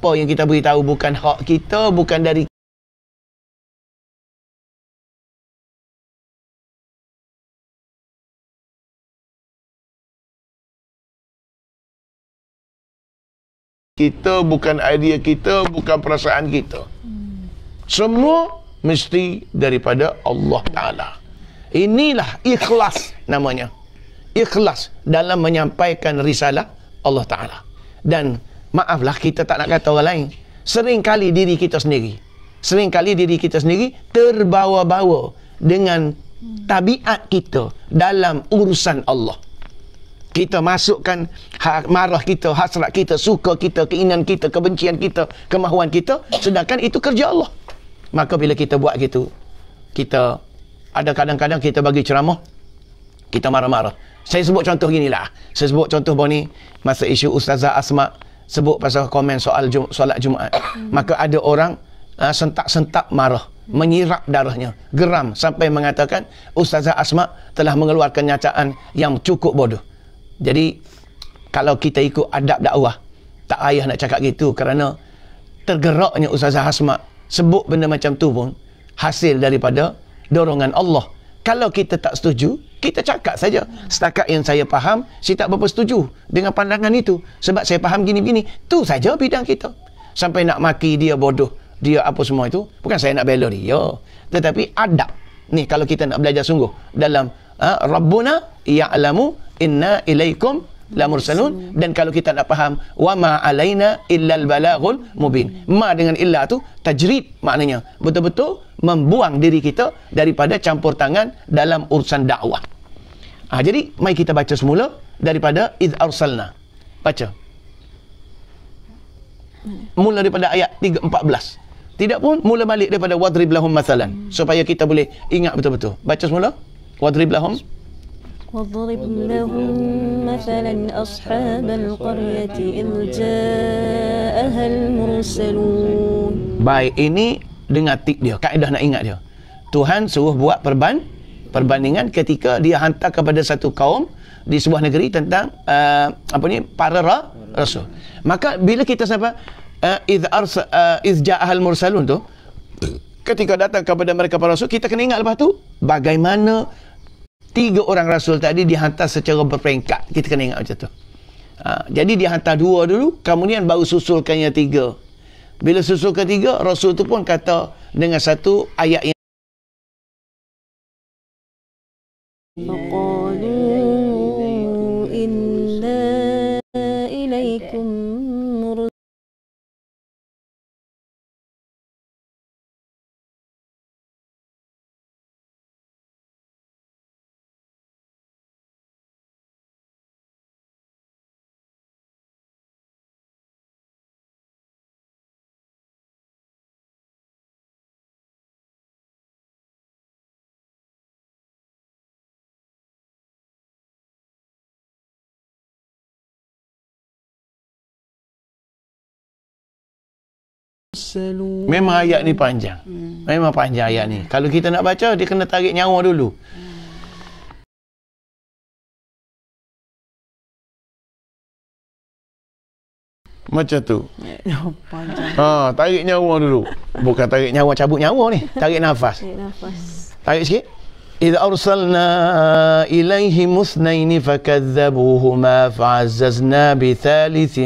apa yang kita beritahu bukan hak kita, bukan dari kita, bukan idea kita, bukan perasaan kita. Semua mesti daripada Allah Ta'ala. Inilah ikhlas namanya. Ikhlas dalam menyampaikan risalah Allah Ta'ala. Dan maaflah kita tak nak kata orang lain sering kali diri kita sendiri sering kali diri kita sendiri terbawa-bawa dengan tabiat kita dalam urusan Allah kita masukkan marah kita, hasrat kita, suka kita, keinginan kita, kebencian kita, kemahuan kita sedangkan itu kerja Allah. Maka bila kita buat gitu, kita ada kadang-kadang kita bagi ceramah, kita marah-marah. Saya sebut contoh ginilah. Saya sebut contoh bau ni masa isu Ustazah Asma' sebut pasal komen soal jum- solat Jumaat. Hmm. Maka ada orang uh, sentak-sentak marah, menyirap darahnya, geram sampai mengatakan Ustazah Asma telah mengeluarkan nyataan yang cukup bodoh. Jadi kalau kita ikut adab dakwah, tak ayah nak cakap gitu kerana tergeraknya Ustazah Asma sebut benda macam tu pun hasil daripada dorongan Allah kalau kita tak setuju, kita cakap saja. Setakat yang saya faham, saya tak berapa setuju dengan pandangan itu. Sebab saya faham gini-gini. Itu saja bidang kita. Sampai nak maki dia bodoh, dia apa semua itu. Bukan saya nak bela dia. Tetapi adab. Ni kalau kita nak belajar sungguh dalam ha, Rabbuna ya'lamu inna ilaikum lamursalun dan kalau kita nak faham wama alaina illal balaghul mubin ma dengan illa tu tajrid maknanya betul-betul membuang diri kita daripada campur tangan dalam urusan dakwah. Ha, jadi mai kita baca semula daripada id arsalna. Baca. Mula daripada ayat 14. Tidak pun mula balik daripada wadrib lahum masalan hmm. supaya kita boleh ingat betul-betul. Baca semula. Wadrib lahum وَاضْرِبْ لَهُمْ مَثَلًا أَصْحَابَ الْقَرْيَةِ إِذْ جَاءَهَا الْمُرْسَلُونَ Baik, ini dengan tip dia kaedah nak ingat dia Tuhan suruh buat perban perbandingan ketika dia hantar kepada satu kaum di sebuah negeri tentang uh, apa ni para ra, rasul maka bila kita sampai uh, iz arsa uh, iz ja'al mursalun tu ketika datang kepada mereka para rasul kita kena ingat lepas tu bagaimana tiga orang rasul tadi dihantar secara berperingkat kita kena ingat macam tu uh, jadi dihantar dua dulu kemudian baru susulkan yang tiga bila susu ketiga, Rasul tu pun kata dengan satu ayat yang فقالوا إنا إليكم Memang ayat ni panjang. Hmm. Memang panjang ayat ni. Kalau kita nak baca, dia kena tarik nyawa dulu. Hmm. Macam tu. Ya, ha, tarik nyawa dulu. Bukan tarik nyawa, cabut nyawa ni. Tarik nafas. Tarik nafas. Tarik sikit. إذ أرسلنا إليهم اثنين فكذبوهما فعززنا بثالث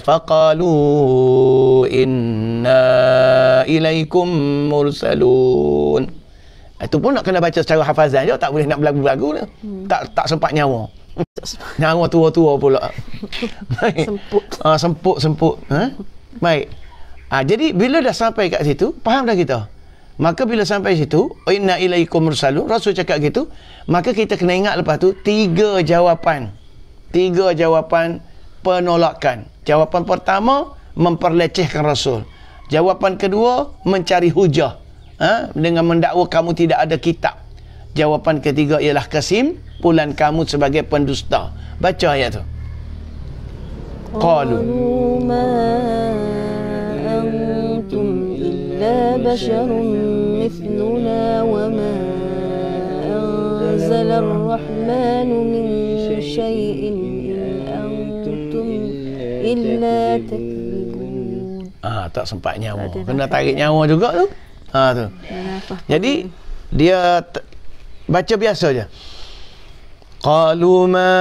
فقالوا إنا إليكم مرسلون Itu pun nak kena baca secara hafazan je tak boleh nak berlagu-lagu hmm. tak tak sempat nyawa nyawa tua-tua pula sempuk ah sempuk. semput ha? baik ah jadi bila dah sampai kat situ faham dah kita Maka bila sampai situ, inna ilaikum mursalu, Rasul cakap gitu, maka kita kena ingat lepas tu tiga jawapan. Tiga jawapan penolakan. Jawapan pertama memperlecehkan Rasul. Jawapan kedua mencari hujah. Ha? dengan mendakwa kamu tidak ada kitab. Jawapan ketiga ialah kasim pulan kamu sebagai pendusta. Baca ayat tu. Qalu. بشر مثلنا وما أنزل الرحمن من شيء أنتم إلا تكذبون Ah, tak sempat nyawa. Kena tarik nyawa juga tu. Ha, tu. Jadi, dia baca biasa je. قالوا ما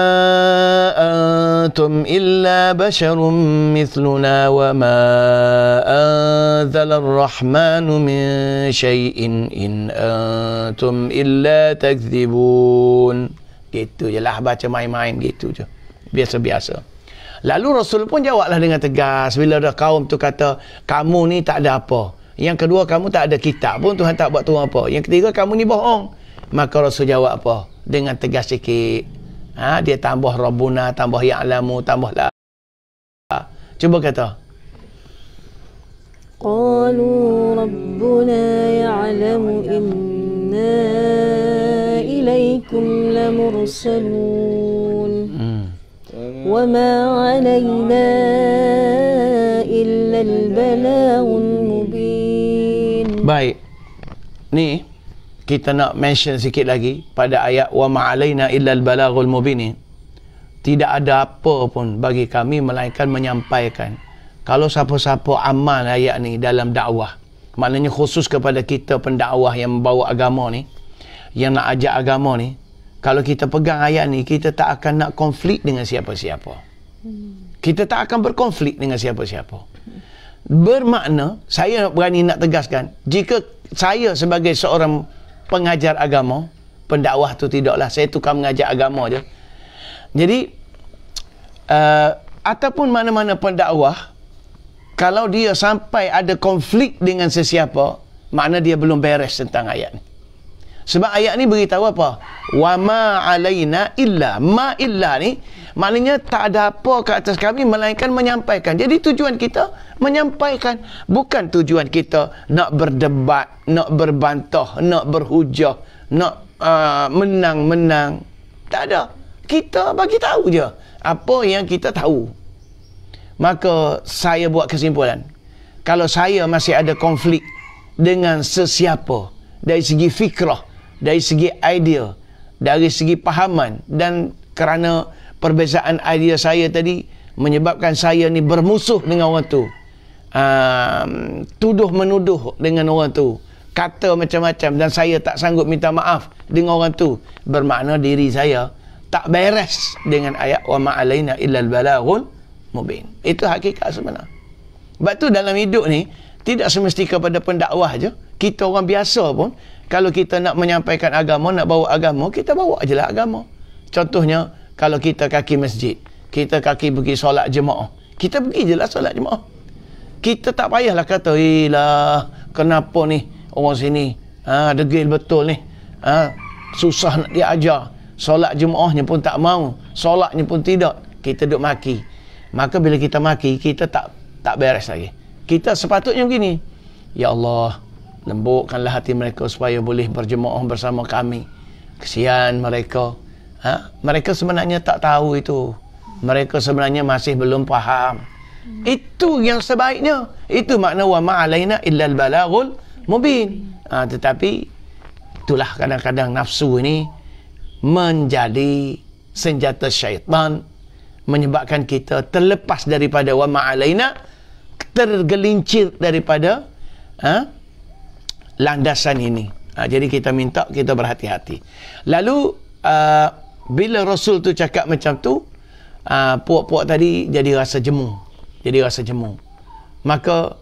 أنتم إلا بشر مثلنا وما أنزل الرحمن من شيء إن أنتم إلا تكذبون gitu je lah baca main-main gitu je biasa-biasa lalu Rasul pun jawablah dengan tegas bila dah kaum tu kata kamu ni tak ada apa yang kedua kamu tak ada kitab pun Tuhan tak buat tu apa yang ketiga kamu ni bohong maka Rasul jawab apa dengan tegas sikit. Ha, dia tambah Rabbuna, tambah Ya'lamu, tambah La. Cuba kata. Qalu Rabbuna ya'lamu inna ilaykum lamursalun. Hmm. Wa ma illa al-balaghul mubin. Baik. Ni, kita nak mention sikit lagi pada ayat wa ma alaina illa al balaghul mubin tidak ada apa pun bagi kami melainkan menyampaikan kalau siapa-siapa amal ayat ni dalam dakwah maknanya khusus kepada kita pendakwah yang membawa agama ni yang nak ajak agama ni kalau kita pegang ayat ni kita tak akan nak konflik dengan siapa-siapa kita tak akan berkonflik dengan siapa-siapa bermakna saya berani nak tegaskan jika saya sebagai seorang pengajar agama pendakwah tu tidaklah saya tukar mengajar agama je jadi uh, ataupun mana-mana pendakwah kalau dia sampai ada konflik dengan sesiapa makna dia belum beres tentang ayat ni sebab ayat ni beritahu apa? Wa ma alaina illa. Ma illa ni maknanya tak ada apa ke atas kami melainkan menyampaikan. Jadi tujuan kita menyampaikan. Bukan tujuan kita nak berdebat, nak berbantah, nak berhujah, nak uh, menang-menang. Uh, tak ada. Kita bagi tahu je apa yang kita tahu. Maka saya buat kesimpulan. Kalau saya masih ada konflik dengan sesiapa dari segi fikrah dari segi idea, dari segi pahaman dan kerana perbezaan idea saya tadi menyebabkan saya ni bermusuh dengan orang tu. Um, tuduh menuduh dengan orang tu. Kata macam-macam dan saya tak sanggup minta maaf dengan orang tu. Bermakna diri saya tak beres dengan ayat wa ma'alaina illal balaghul mubin. Itu hakikat sebenarnya. Sebab tu dalam hidup ni tidak semestinya kepada pendakwah je kita orang biasa pun kalau kita nak menyampaikan agama nak bawa agama kita bawa je lah agama contohnya kalau kita kaki masjid kita kaki pergi solat jemaah kita pergi je lah solat jemaah kita tak payahlah kata ilah kenapa ni orang sini ha, degil betul ni ha, susah nak diajar solat jemaahnya pun tak mau solatnya pun tidak kita duduk maki maka bila kita maki kita tak tak beres lagi kita sepatutnya begini ya Allah lembutkanlah hati mereka supaya boleh berjemaah bersama kami kesian mereka ha? mereka sebenarnya tak tahu itu mereka sebenarnya masih belum faham itu yang sebaiknya itu makna wa ma'alaina illa al-balaghul mubin ha, tetapi itulah kadang-kadang nafsu ini menjadi senjata syaitan menyebabkan kita terlepas daripada wa ma'alaina illa tergelincir daripada ha, landasan ini. Ha, jadi kita minta kita berhati-hati. Lalu uh, bila Rasul tu cakap macam tu, uh, puak-puak tadi jadi rasa jemu. Jadi rasa jemu. Maka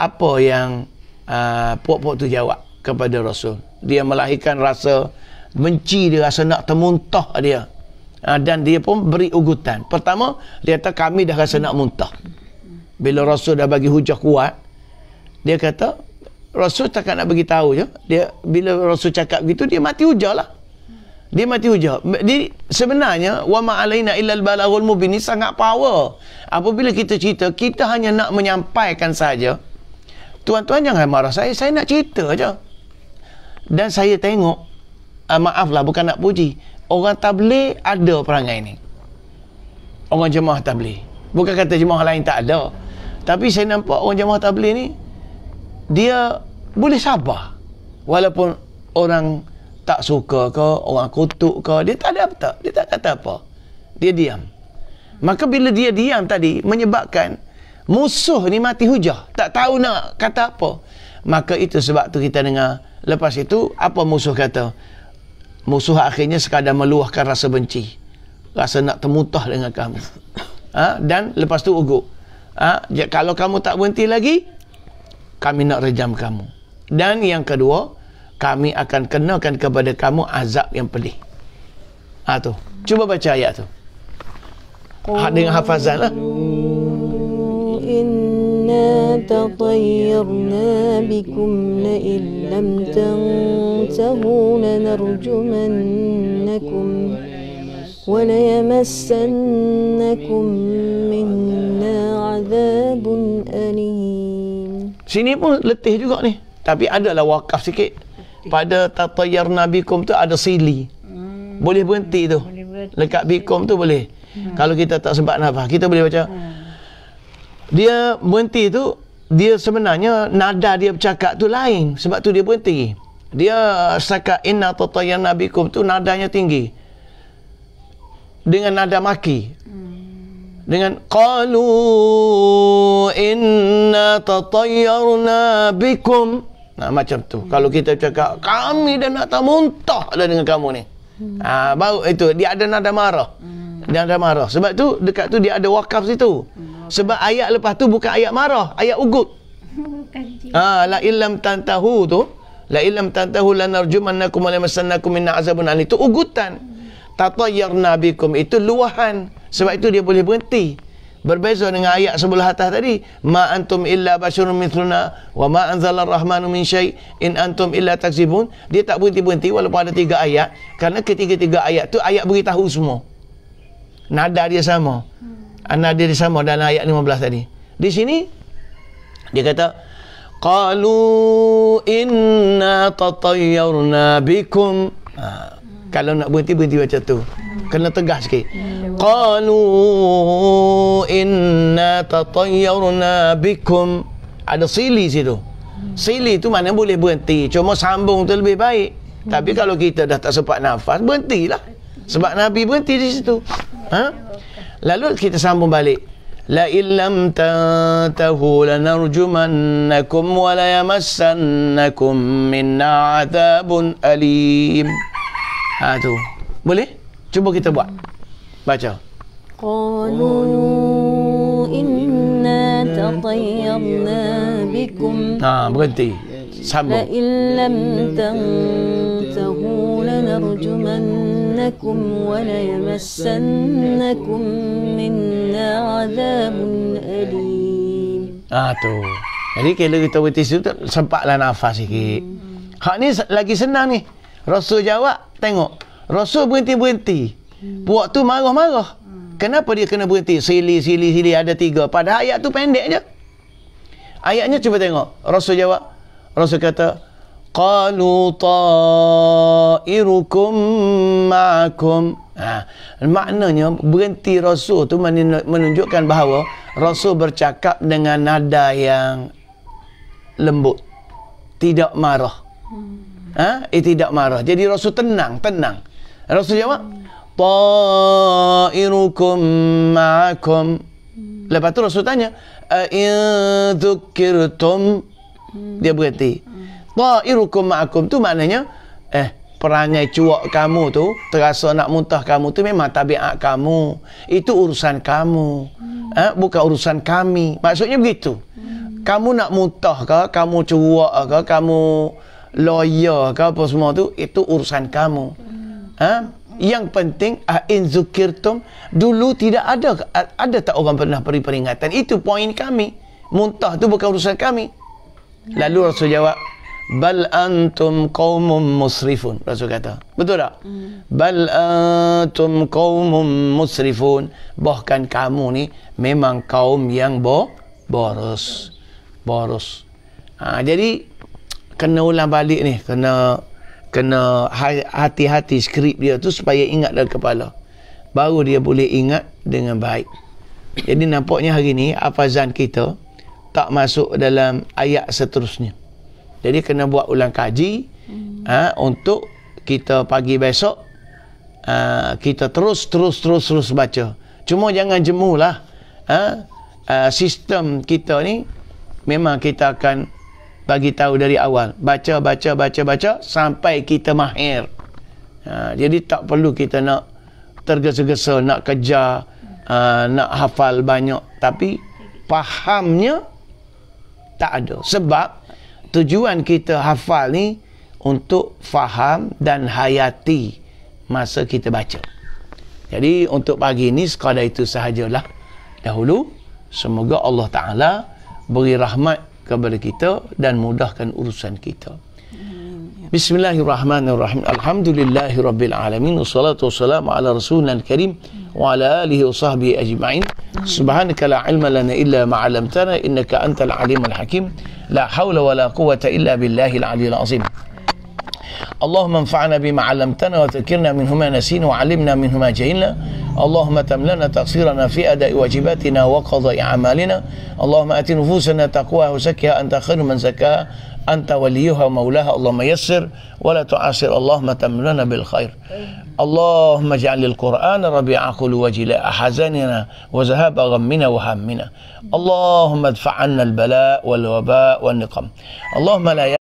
apa yang uh, puak-puak tu jawab kepada Rasul? Dia melahirkan rasa benci, dia rasa nak termuntah dia. Uh, dan dia pun beri ugutan. Pertama, dia kata kami dah rasa nak muntah bila rasul dah bagi hujah kuat dia kata rasul tak nak bagi tahu je ya? dia bila rasul cakap gitu dia mati hujah lah. dia mati hujah Dia sebenarnya wa ma alaina illal balagul mubin ni sangat power apabila kita cerita kita hanya nak menyampaikan saja tuan-tuan jangan marah saya saya nak cerita aja dan saya tengok uh, maaflah bukan nak puji orang tabligh ada perangai ni orang jemaah tabligh Bukan kata jemaah lain tak ada. Tapi saya nampak orang jemaah tabligh ni dia boleh sabar. Walaupun orang tak suka ke, orang kutuk ke, dia tak ada apa tak. Dia tak kata apa. Dia diam. Maka bila dia diam tadi menyebabkan musuh ni mati hujah, tak tahu nak kata apa. Maka itu sebab tu kita dengar lepas itu apa musuh kata? Musuh akhirnya sekadar meluahkan rasa benci. Rasa nak temutah dengan kamu ha, dan lepas tu ugu. Ha, kalau kamu tak berhenti lagi, kami nak rejam kamu. Dan yang kedua, kami akan kenakan kepada kamu azab yang pedih. Ha, tu. Cuba baca ayat tu. Ha, dengan hafazan lah. tatayyarna bikum la illam tantahuna narjumannakum. وليمسنكم منا عذاب أليم Sini pun letih juga ni. Tapi ada lah wakaf sikit. Pada tatayar kum tu ada sili. Boleh berhenti tu. Hmm, boleh Lekat bikum tu boleh. Hmm. Kalau kita tak sebab apa Kita boleh baca. Dia berhenti tu, dia sebenarnya nada dia bercakap tu lain. Sebab tu dia berhenti. Dia setakat inna tatayar kum tu nadanya tinggi dengan nada maki dengan qalu inna tatayyarna bikum nah macam tu hmm. kalau kita cakap kami dah nak tak muntah dah dengan kamu ni hmm. ah baru itu dia ada nada marah hmm. dia ada marah sebab tu dekat tu dia ada wakaf situ hmm. sebab ayat lepas tu bukan ayat marah ayat ugut ah la illam tantahu tu la illam tantahu lanarjumannakum wa lamassannakum min azabun alim tu ugutan hmm tatayyarna nabikum itu luahan sebab itu dia boleh berhenti berbeza dengan ayat sebelah atas tadi ma antum illa basyurun mithluna wa ma anzalar rahmanu min syai in antum illa takzibun dia tak berhenti-berhenti walaupun ada tiga ayat kerana ketiga-tiga ayat tu ayat beritahu semua nada dia sama hmm. nada dia sama dalam ayat 15 tadi di sini dia kata qalu inna tatayyarna bikum ha kalau nak berhenti berhenti macam tu kena tegas sikit hmm. qalu inna tatayyarna bikum ada sili situ hmm. sili tu mana boleh berhenti cuma sambung tu lebih baik hmm. tapi kalau kita dah tak sempat nafas berhentilah sebab nabi berhenti di situ ha lalu kita sambung balik la illam tantahu lanarjumannakum wa la yamassannakum minna adhabun alim Ha tu. Boleh? Cuba kita buat. Baca. Qalu inna tatayyabna bikum. Ha berhenti. Sambung. La illam tantahu lanarjumannakum wa la yamassannakum minna azabun alim. Ha tu. Jadi kalau kita berhenti situ sempatlah nafas sikit. Hak ni lagi senang ni. Rasul jawab, tengok. Rasul berhenti-berhenti. Hmm. tu marah-marah. Hmm. Kenapa dia kena berhenti? Sili, sili, sili ada tiga. Padahal ayat tu pendek je. Ayatnya cuba tengok. Rasul jawab. Rasul kata, Qalu ta'irukum ma'akum. Ha. Maknanya berhenti Rasul tu menunjukkan bahawa Rasul bercakap dengan nada yang lembut. Tidak marah. Hmm. Ha? Eh, tidak marah. Jadi Rasul tenang, tenang. Rasul jawab, Ta'irukum ma'akum. Lepas tu Rasul tanya, A'idhukirtum. Dia berhenti. Ta'irukum ma'akum tu maknanya, eh, perangai cuak kamu tu, terasa nak muntah kamu tu memang tabiat kamu. Itu urusan kamu. Eh, bukan urusan kami. Maksudnya begitu. Kamu nak muntah ke, kamu cuak ke, kamu lawyer ke apa semua tu itu urusan kamu. Hmm. Ha? Yang penting in zukirtum dulu tidak ada ada tak orang pernah beri peringatan itu poin kami muntah tu bukan urusan kami lalu rasul jawab bal antum qaumum musrifun rasul kata betul tak hmm. bal antum qaumum musrifun bahkan kamu ni memang kaum yang bo boros boros ha, jadi kena ulang balik ni kena kena hati-hati skrip dia tu supaya ingat dalam kepala baru dia boleh ingat dengan baik jadi nampaknya hari ni hafazan kita tak masuk dalam ayat seterusnya jadi kena buat ulang kaji hmm. ha, untuk kita pagi besok ha, kita terus terus terus terus baca cuma jangan jemulah ha, ha, sistem kita ni memang kita akan bagi tahu dari awal baca baca baca baca sampai kita mahir ha, jadi tak perlu kita nak tergesa-gesa nak kejar ha, nak hafal banyak tapi fahamnya tak ada sebab tujuan kita hafal ni untuk faham dan hayati masa kita baca jadi untuk pagi ini sekadar itu sahajalah dahulu semoga Allah Ta'ala beri rahmat kepada kita dan mudahkan urusan kita. Bismillahirrahmanirrahim. Alhamdulillahirrabbilalamin. Wassalatu wassalamu ala rasulullah al-karim. Wa ala alihi wa sahbihi ajma'in. Subhanaka la ilma lana illa ma'alamtana. Innaka antal alim al-hakim. La hawla wa la quwata illa billahi al-alil azim. Al اللهم انفعنا بما علمتنا وذكرنا منهما نسينا وعلمنا منهما جهلنا اللهم تملنا تقصيرنا في أداء واجباتنا وقضاء أعمالنا اللهم آت نفوسنا تقواها وزكها أنت خير من زكاها أنت وليها ومولاها اللهم يسر ولا تعسر اللهم تملنا بالخير اللهم اجعل القرآن ربيع قلوبنا أحزاننا وذهاب غمنا وهمنا اللهم ادفع عنا البلاء والوباء والنقم اللهم لا